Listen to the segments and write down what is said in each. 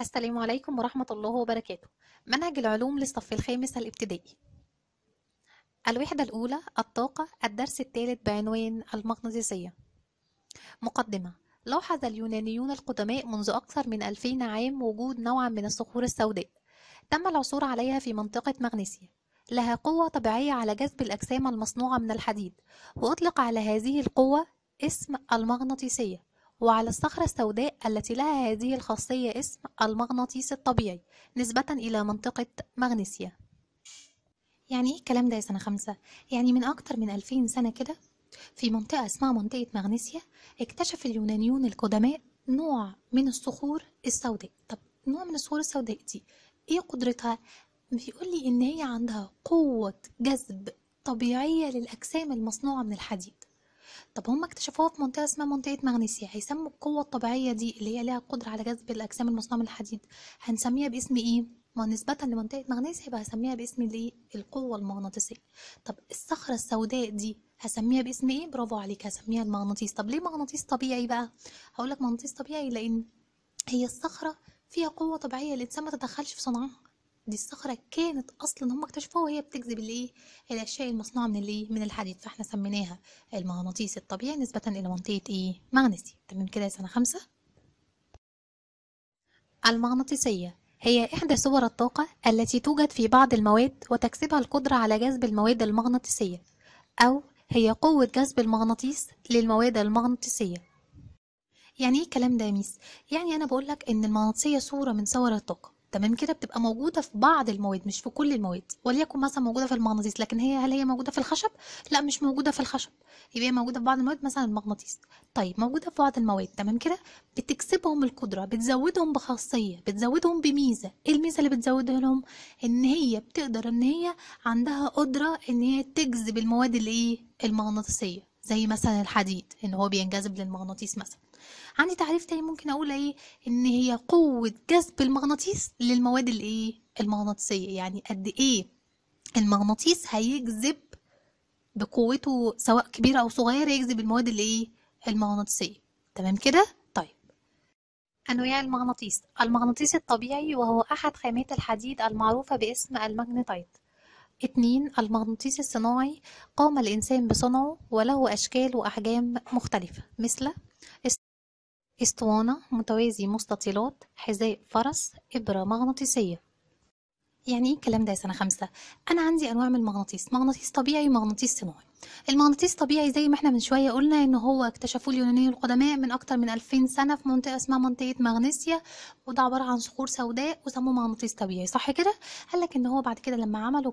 السلام عليكم ورحمة الله وبركاته منهج العلوم للصف الخامس الابتدائي الوحدة الأولى الطاقة الدرس الثالث بعنوان المغناطيسية مقدمة لاحظ اليونانيون القدماء منذ أكثر من ألفين عام وجود نوع من الصخور السوداء تم العثور عليها في منطقة مغنيسيا لها قوة طبيعية على جذب الأجسام المصنوعة من الحديد وأطلق على هذه القوة اسم المغناطيسية وعلى الصخرة السوداء التي لها هذه الخاصية اسم المغناطيس الطبيعي نسبة إلى منطقة مغنيسيا يعني ايه الكلام ده يا سنة خمسة؟ يعني من أكتر من ألفين سنة كده في منطقة اسمها منطقة مغنيسيا اكتشف اليونانيون القدماء نوع من الصخور السوداء طب نوع من الصخور السوداء دي ايه قدرتها؟ بيقول لي ان هي عندها قوة جذب طبيعية للأجسام المصنوعة من الحديد طب هم اكتشفوها في منطقة اسمها منطقة مغنيسيا هيسموا القوة الطبيعية دي اللي هي ليها قدرة على جذب الأجسام المصنوعة من الحديد هنسميها باسم ايه؟ ما نسبة لمنطقة مغنيسيا يبقى هسميها باسم الايه؟ القوة المغناطيسية طب الصخرة السوداء دي هسميها باسم ايه؟ برافو عليك هسميها المغناطيس طب ليه مغناطيس طبيعي بقى؟ هقولك مغناطيس طبيعي لأن هي الصخرة فيها قوة طبيعية الإنسان ما تدخلش في صنعها دي الصخرة كانت أصلا هم اكتشفوها وهي بتجذب الإيه الأشياء المصنوعة من الإيه من الحديد فإحنا سميناها المغناطيس الطبيعي نسبة إلى منطقة إيه مغناطيسي تمام كده يا سنة خمسة المغناطيسية هي إحدى صور الطاقة التي توجد في بعض المواد وتكسبها القدرة على جذب المواد المغناطيسية أو هي قوة جذب المغناطيس للمواد المغناطيسية يعني ايه الكلام ده يا ميس يعني انا بقول لك ان المغناطيسيه صوره من صور الطاقه تمام كده بتبقى موجوده في بعض المواد مش في كل المواد وليكن مثلا موجوده في المغناطيس لكن هي هل هي موجوده في الخشب لا مش موجوده في الخشب يبقى هي موجوده في بعض المواد مثلا المغناطيس طيب موجوده في بعض المواد تمام كده بتكسبهم القدره بتزودهم بخاصيه بتزودهم بميزه ايه الميزه اللي بتزودها لهم ان هي بتقدر ان هي عندها قدره ان هي تجذب المواد الايه المغناطيسيه زي مثلا الحديد ان هو بينجذب للمغناطيس مثلا عندي تعريف تاني ممكن اقول ايه ان هي قوه جذب المغناطيس للمواد الايه المغناطيسيه يعني قد ايه المغناطيس هيجذب بقوته سواء كبيره او صغيره يجذب المواد الايه المغناطيسيه تمام كده طيب انواع المغناطيس المغناطيس الطبيعي وهو احد خامات الحديد المعروفه باسم الماجنتايت اتنين المغناطيس الصناعي قام الإنسان بصنعه وله أشكال وأحجام مختلفة مثل اسطوانة متوازي مستطيلات حذاء فرس إبرة مغناطيسية يعني ايه الكلام ده يا سنه خمسة انا عندي انواع من المغناطيس مغناطيس طبيعي ومغناطيس صناعي المغناطيس طبيعي زي ما احنا من شويه قلنا ان هو اكتشفوه اليونانيين القدماء من اكتر من 2000 سنه في منطقه اسمها منطقه مغنيسيا وده عباره عن صخور سوداء وسموه مغناطيس طبيعي صح كده قال لك ان هو بعد كده لما عملوا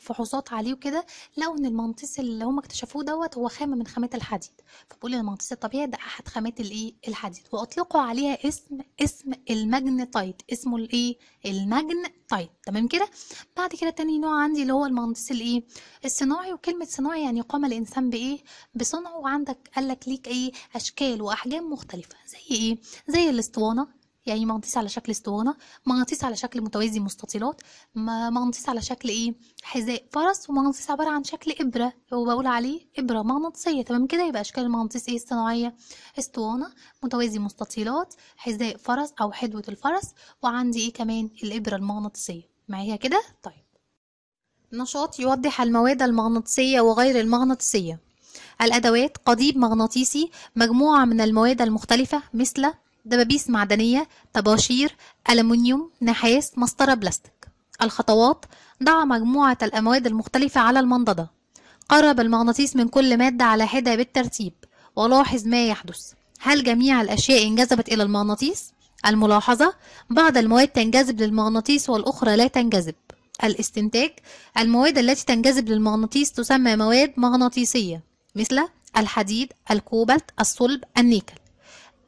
فحوصات عليه وكده لقوا ان المغناطيس اللي هم اكتشفوه دوت هو خامه من خامات الحديد فبقول المغناطيس الطبيعي ده احد خامات الايه الحديد واطلقوا عليها اسم اسم المجنتايت اسمه الايه المجنتايت تمام كده بعد كده تاني نوع عندي اللي هو المغناطيس الايه الصناعي وكلمه صناعي يعني قام الانسان بايه بصنعه وعندك قال لك ليك ايه اشكال واحجام مختلفه زي ايه زي الاسطوانه يعني مغناطيس على شكل اسطوانة مغناطيس على شكل متوازي مستطيلات مغناطيس على شكل ايه حذاء فرس ومغناطيس عبارة عن شكل إبرة هو بقول عليه إبرة مغناطيسية تمام كده يبقى أشكال المغناطيس ايه الصناعية اسطوانة متوازي مستطيلات حذاء فرس أو حدوة الفرس وعندي ايه كمان الإبرة المغناطيسية معايا كده طيب نشاط يوضح المواد المغناطيسية وغير المغناطيسية الأدوات قضيب مغناطيسي مجموعة من المواد المختلفة مثل دبابيس معدنية طباشير ألمنيوم نحاس مسطرة بلاستيك الخطوات ضع مجموعة الأمواد المختلفة على المنضدة قرب المغناطيس من كل مادة على حدة بالترتيب ولاحظ ما يحدث هل جميع الأشياء انجذبت إلى المغناطيس؟ الملاحظة بعض المواد تنجذب للمغناطيس والأخرى لا تنجذب الاستنتاج المواد التي تنجذب للمغناطيس تسمى مواد مغناطيسية مثل الحديد الكوبالت الصلب النيكل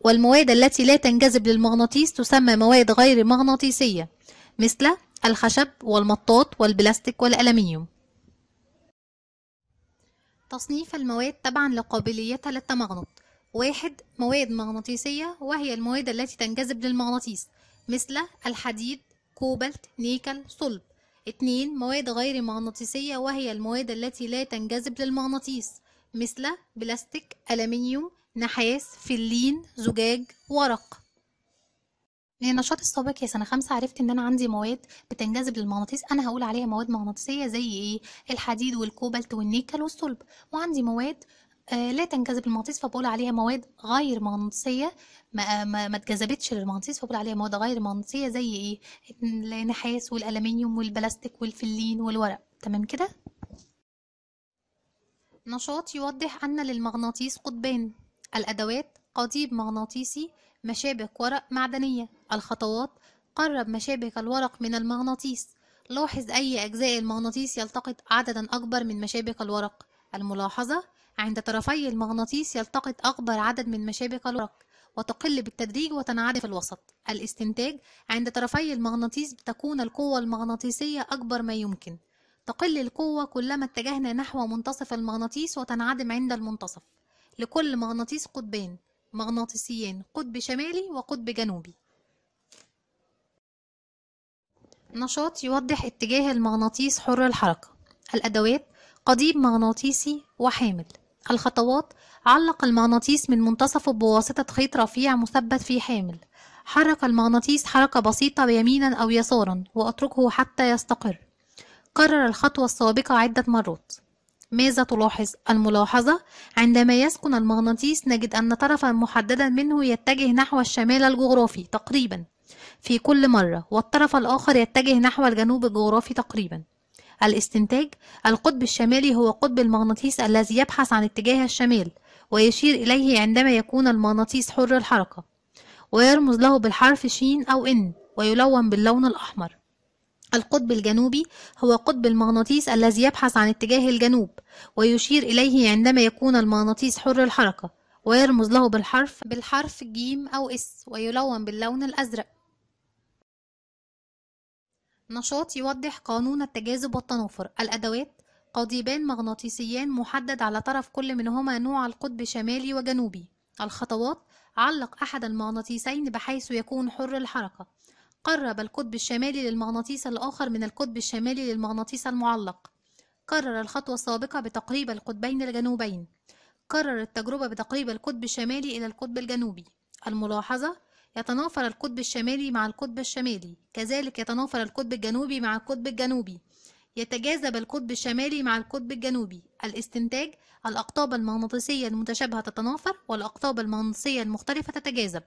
والمواد التي لا تنجذب للمغناطيس تسمى مواد غير مغناطيسية مثل الخشب والمطاط والبلاستيك والألمنيوم تصنيف المواد تبعا لقابليتها للتمغنط واحد مواد مغناطيسية وهي المواد التي تنجذب للمغناطيس مثل الحديد كوبالت نيكل صلب اتنين مواد غير مغناطيسية وهي المواد التي لا تنجذب للمغناطيس مثل بلاستيك ألمنيوم نحاس فلين زجاج ورق من النشاط السابق يا سنه خمسة عرفت ان انا عندي مواد بتنجذب للمغناطيس انا هقول عليها مواد مغناطيسيه زي ايه الحديد والكوبالت والنيكل والصلب وعندي مواد آه لا تنجذب للمغناطيس فبقول عليها مواد غير مغناطيسيه ما, آه، ما, ما اتجذبتش للمغناطيس فبقول عليها مواد غير مغناطيسيه زي ايه النحاس والالمنيوم والبلاستيك والفلين والورق تمام كده نشاط يوضح ان للمغناطيس قطبين الأدوات قضيب مغناطيسي مشابك ورق معدنية الخطوات قرب مشابك الورق من المغناطيس لاحظ أي أجزاء المغناطيس يلتقط عددا أكبر من مشابك الورق الملاحظة عند طرفي المغناطيس يلتقط أكبر عدد من مشابك الورق وتقل بالتدريج وتنعدم في الوسط الاستنتاج عند طرفي المغناطيس تكون القوة المغناطيسية أكبر ما يمكن تقل القوة كلما اتجهنا نحو منتصف المغناطيس وتنعدم عند المنتصف لكل مغناطيس قطبان مغناطيسيان قطب شمالي وقطب جنوبي نشاط يوضح اتجاه المغناطيس حر الحركة الأدوات قضيب مغناطيسي وحامل الخطوات علق المغناطيس من منتصفه بواسطة خيط رفيع مثبت في حامل حرك المغناطيس حركة بسيطة يمينا أو يسارا وأتركه حتى يستقر كرر الخطوة السابقة عدة مرات ماذا تلاحظ؟ الملاحظة عندما يسكن المغناطيس نجد أن طرفا محددا منه يتجه نحو الشمال الجغرافي تقريبا في كل مرة والطرف الآخر يتجه نحو الجنوب الجغرافي تقريبا الاستنتاج القطب الشمالي هو قطب المغناطيس الذي يبحث عن اتجاه الشمال ويشير إليه عندما يكون المغناطيس حر الحركة ويرمز له بالحرف شين أو إن ويلون باللون الأحمر القطب الجنوبي هو قطب المغناطيس الذي يبحث عن اتجاه الجنوب ويشير إليه عندما يكون المغناطيس حر الحركة ويرمز له بالحرف بالحرف ج أو اس ويلون باللون الأزرق نشاط يوضح قانون التجاذب والتنافر الأدوات قضيبان مغناطيسيان محدد على طرف كل منهما نوع القطب شمالي وجنوبي الخطوات علق أحد المغناطيسين بحيث يكون حر الحركة قرب القطب الشمالي للمغناطيس الآخر من القطب الشمالي للمغناطيس المعلق كرر الخطوة السابقة بتقريب القطبين الجنوبين كرر التجربة بتقريب القطب الشمالي إلى القطب الجنوبي الملاحظة يتنافر القطب الشمالي مع القطب الشمالي كذلك يتنافر القطب الجنوبي مع القطب الجنوبي يتجاذب القطب الشمالي مع القطب الجنوبي الاستنتاج الأقطاب المغناطيسية المتشابهة تتنافر والأقطاب المغناطيسية المختلفة تتجاذب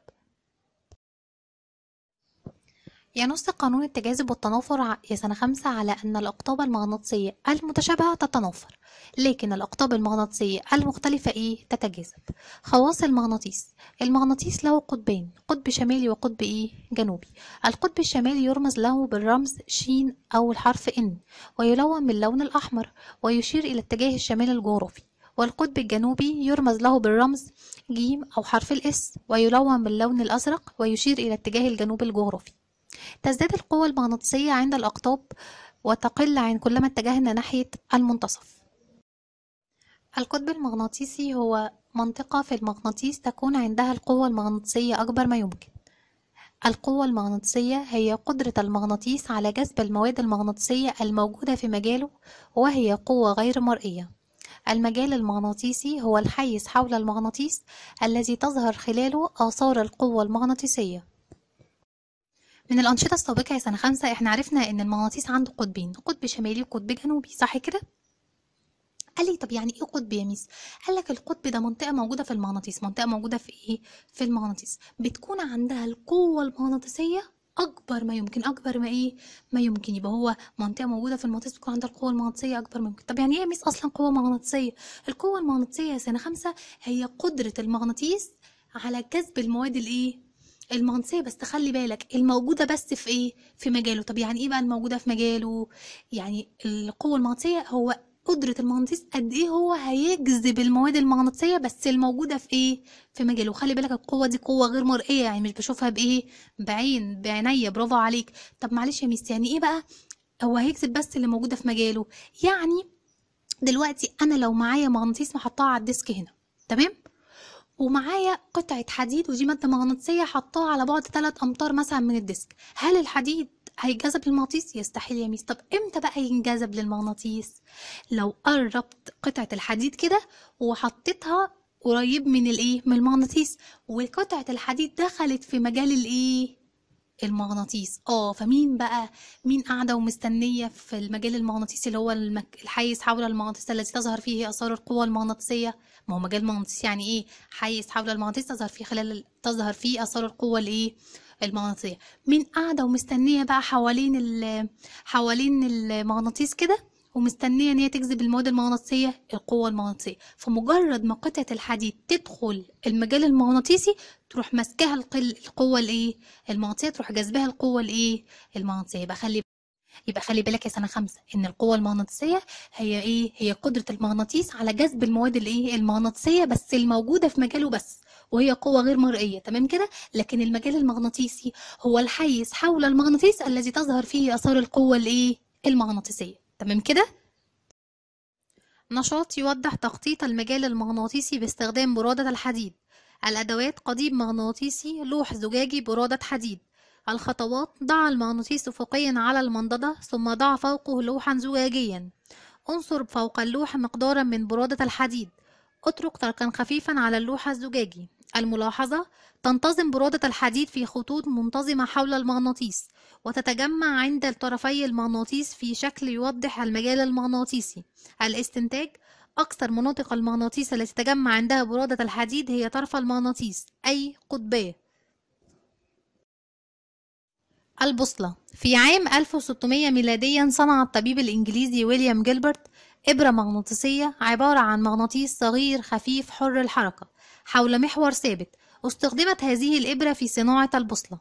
ينص قانون التجاذب والتنافر يا سنة خمسة على أن الأقطاب المغناطيسية المتشابهة تتنافر لكن الأقطاب المغناطيسية المختلفة إيه تتجاذب خواص المغناطيس المغناطيس له قطبين قطب شمالي وقطب إيه جنوبي القطب الشمالي يرمز له بالرمز ش أو الحرف إن ويلون باللون الأحمر ويشير إلى اتجاه الشمال الجغرافي والقطب الجنوبي يرمز له بالرمز ج أو حرف الإس ويلون باللون الأزرق ويشير إلى اتجاه الجنوب الجغرافي تزداد القوة المغناطيسية عند الأقطاب وتقل عن كلما اتجهنا ناحية المنتصف القطب المغناطيسي هو منطقة في المغناطيس تكون عندها القوة المغناطيسية أكبر ما يمكن القوة المغناطيسية هي قدرة المغناطيس على جذب المواد المغناطيسية الموجودة في مجاله وهي قوة غير مرئية المجال المغناطيسي هو الحيز حول المغناطيس الذي تظهر خلاله آثار القوة المغناطيسية من الأنشطة السابقة يا سنة خمسة احنا عرفنا إن المغناطيس عنده قطبين قطب شمالي وقطب جنوبي صح كده؟ قال لي طب يعني ايه قطب يا ميس قال لك القطب ده منطقه موجوده في المغناطيس منطقه موجوده في ايه في المغناطيس بتكون عندها القوه المغناطيسيه اكبر ما يمكن اكبر ما ايه ما يمكن يبقى هو منطقه موجوده في المغناطيس بتكون عندها القوه المغناطيسيه اكبر ما يمكن طب يعني ايه يا ميس اصلا قوه مغناطيسيه القوه المغناطيسيه يا سنه خمسة هي قدره المغناطيس على جذب المواد الايه المنصيه بس تخلي بالك الموجوده بس في ايه في مجاله طب يعني ايه بقى الموجوده في مجاله يعني القوه المغناطيسيه هو قدرة المغناطيس قد ايه هو هيجذب المواد المغناطيسية بس الموجودة في ايه في مجاله خلي بالك القوة دي قوة غير مرئية يعني مش بشوفها بايه بعين بعينيا برافو عليك طب معلش يا ميس يعني ايه بقى هو هيجذب بس اللي موجودة في مجاله يعني دلوقتي انا لو معايا مغناطيس محطاه على الديسك هنا تمام ومعايا قطعة حديد ودي مادة مغناطيسية حطاها على بعد 3 أمتار مثلا من الديسك هل الحديد هيجذب للمغناطيس يستحيل يا ميس طب امتى بقى ينجذب للمغناطيس لو قربت قطعة الحديد كده وحطيتها قريب من الايه من المغناطيس وقطعة الحديد دخلت في مجال الايه المغناطيس اه فمين بقى مين قاعده ومستنيه في المجال المغناطيسي اللي هو المك... الحيز حول المغناطيس الذي تظهر فيه اثار القوى المغناطيسيه ما هو مجال مغناطيسي يعني ايه حيز حول المغناطيس تظهر فيه خلال تظهر فيه اثار القوه الايه المغناطيسيه مين قاعده ومستنيه بقى حوالين ال... حوالين المغناطيس كده ومستنيه ان هي تجذب المواد المغناطيسيه القوه المغناطيسيه فمجرد ما قطعه الحديد تدخل المجال المغناطيسي تروح ماسكاها القوه الايه المغناطيسيه تروح جذبها القوه الايه المغناطيسيه يبقى خلي يبقى خلي بالك يا سنه خمسه ان القوه المغناطيسيه هي ايه هي قدره المغناطيس على جذب المواد الايه المغناطيسيه بس الموجوده في مجاله بس وهي قوة غير مرئية تمام كده لكن المجال المغناطيسي هو الحيز حول المغناطيس الذي تظهر فيه آثار القوة الايه المغناطيسية تمام كده نشاط يوضح تخطيط المجال المغناطيسي باستخدام برادة الحديد الأدوات قضيب مغناطيسي لوح زجاجي برادة حديد الخطوات ضع المغناطيس أفقيا على المنضدة ثم ضع فوقه لوحا زجاجيا انصر فوق اللوح مقدارا من برادة الحديد اترك تركا خفيفا على اللوح الزجاجي الملاحظة تنتظم برادة الحديد في خطوط منتظمة حول المغناطيس وتتجمع عند طرفي المغناطيس في شكل يوضح المجال المغناطيسي الاستنتاج أكثر مناطق المغناطيس التي تتجمع عندها برادة الحديد هي طرف المغناطيس أي قطبيه البوصلة في عام 1600 ميلاديا صنع الطبيب الإنجليزي ويليام جيلبرت إبرة مغناطيسية عبارة عن مغناطيس صغير خفيف حر الحركة حول محور ثابت استخدمت هذه الإبرة في صناعة البوصلة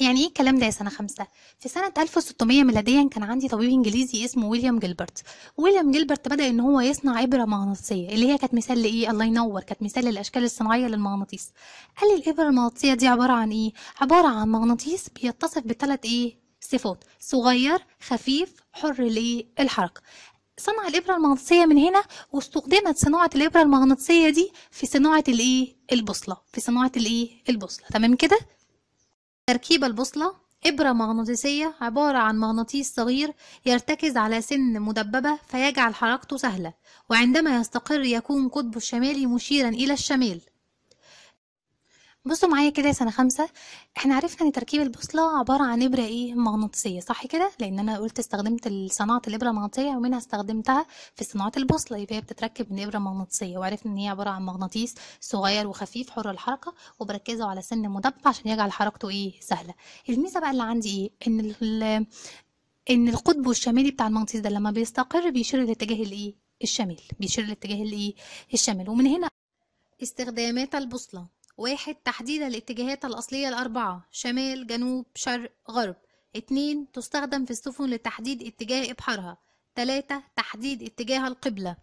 يعني ايه الكلام ده يا سنه خمسة في سنه 1600 ميلاديا كان عندي طبيب انجليزي اسمه ويليام جيلبرت ويليام جيلبرت بدا ان هو يصنع ابره مغناطيسيه اللي هي كانت مثال لايه الله ينور كانت مثال للاشكال الصناعيه للمغناطيس قال لي الابره المغناطيسيه دي عباره عن ايه عباره عن مغناطيس بيتصف بثلاث ايه صفات صغير خفيف حر الايه الحركه صنع الإبرة المغناطيسية من هنا واستخدمت صناعة الإبرة المغناطيسية دي في صناعة الإيه البوصلة في صناعة الإيه البوصلة تمام كده تركيب البوصلة إبرة مغناطيسية عبارة عن مغناطيس صغير يرتكز على سن مدببة فيجعل حركته سهلة وعندما يستقر يكون قطبه الشمالي مشيرا إلى الشمال بصوا معايا كده يا سنه خمسة احنا عرفنا ان تركيب البوصله عباره عن ابره ايه مغناطيسيه صح كده لان انا قلت استخدمت صناعه الابره المغناطيسيه ومنها استخدمتها في صناعه البوصله يبقى هي بتتركب من ابره مغناطيسيه وعرفنا ان هي عباره عن مغناطيس صغير وخفيف حر الحركه وبركزه على سن مدبب عشان يجعل حركته ايه سهله الميزه بقى اللي عندي ايه ان ان القطب الشمالي بتاع المغناطيس ده لما بيستقر بيشير الاتجاه الايه الشمال بيشير الاتجاه الايه الشمال ومن هنا استخدامات البوصله واحد تحديد الاتجاهات الأصلية الأربعة شمال جنوب شرق غرب اتنين تستخدم في السفن لتحديد اتجاه إبحارها تلاتة تحديد اتجاه القبلة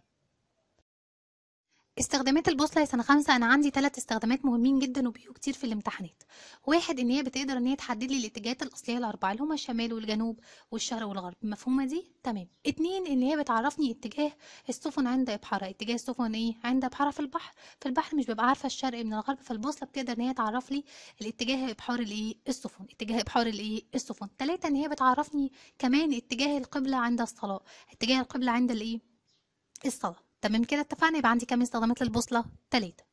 استخدامات البوصله يا سنه خمسه انا عندي ثلاث استخدامات مهمين جدا وبيجوا كتير في الامتحانات واحد ان هي بتقدر ان هي تحدد لي الاتجاهات الاصليه الاربعه اللي هما الشمال والجنوب والشرق والغرب مفهومه دي تمام اتنين ان هي بتعرفني اتجاه السفن عند ابحارها اتجاه السفن ايه عند ابحارها في البحر في البحر مش ببقى عارفه الشرق من الغرب فالبوصله بتقدر ان هي تعرف لي الاتجاه ابحار الايه السفن اتجاه ابحار الايه السفن تلاته ان هي بتعرفني كمان اتجاه القبله عند الصلاه اتجاه القبله عند الايه الصلاه تمام كده اتفقنا يبقى عندي كام استخدامات للبوصلة؟ تلاتة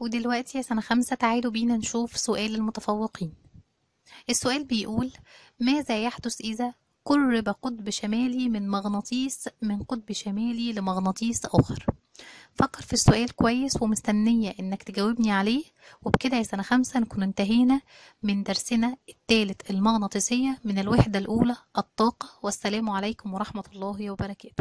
ودلوقتي يا سنة خمسة تعالوا بينا نشوف سؤال المتفوقين السؤال بيقول ماذا يحدث إذا قرب قطب شمالي من مغناطيس من قطب شمالي لمغناطيس آخر فكر في السؤال كويس ومستنية إنك تجاوبني عليه وبكده يا سنة خمسة نكون انتهينا من درسنا التالت المغناطيسية من الوحدة الأولى الطاقة والسلام عليكم ورحمة الله وبركاته